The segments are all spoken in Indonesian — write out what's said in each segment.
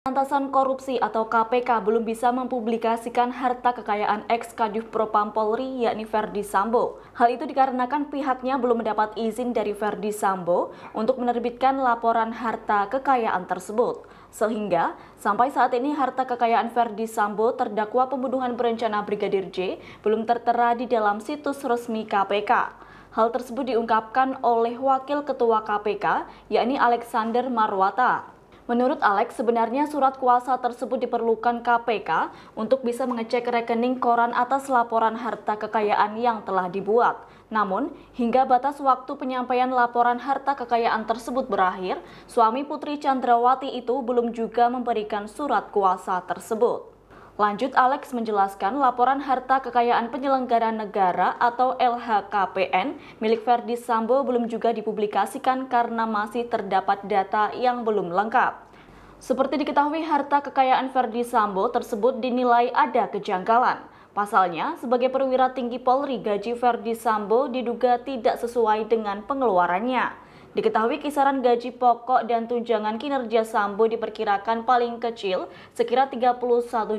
Pemberantasan Korupsi atau KPK belum bisa mempublikasikan harta kekayaan ex Kadif Propam Polri yakni Verdi Sambo. Hal itu dikarenakan pihaknya belum mendapat izin dari Verdi Sambo untuk menerbitkan laporan harta kekayaan tersebut. Sehingga sampai saat ini harta kekayaan Verdi Sambo terdakwa pembunuhan berencana Brigadir J belum tertera di dalam situs resmi KPK. Hal tersebut diungkapkan oleh Wakil Ketua KPK yakni Alexander Marwata. Menurut Alex, sebenarnya surat kuasa tersebut diperlukan KPK untuk bisa mengecek rekening koran atas laporan harta kekayaan yang telah dibuat. Namun, hingga batas waktu penyampaian laporan harta kekayaan tersebut berakhir, suami Putri Chandrawati itu belum juga memberikan surat kuasa tersebut. Lanjut, Alex menjelaskan laporan harta kekayaan penyelenggara negara atau LHKPN milik Verdi Sambo belum juga dipublikasikan karena masih terdapat data yang belum lengkap. Seperti diketahui, harta kekayaan Verdi Sambo tersebut dinilai ada kejanggalan. Pasalnya, sebagai perwira tinggi Polri, gaji Verdi Sambo diduga tidak sesuai dengan pengeluarannya. Diketahui kisaran gaji pokok dan tunjangan kinerja Sambo diperkirakan paling kecil sekira 31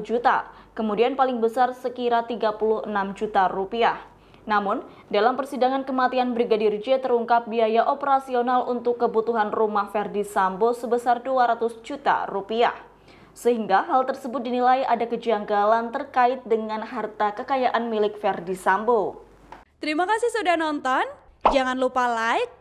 juta, kemudian paling besar sekira 36 juta rupiah. Namun, dalam persidangan kematian Brigadir J terungkap biaya operasional untuk kebutuhan rumah Verdi Sambo sebesar 200 juta rupiah. Sehingga hal tersebut dinilai ada kejanggalan terkait dengan harta kekayaan milik Verdi Sambo. Terima kasih sudah nonton. Jangan lupa like,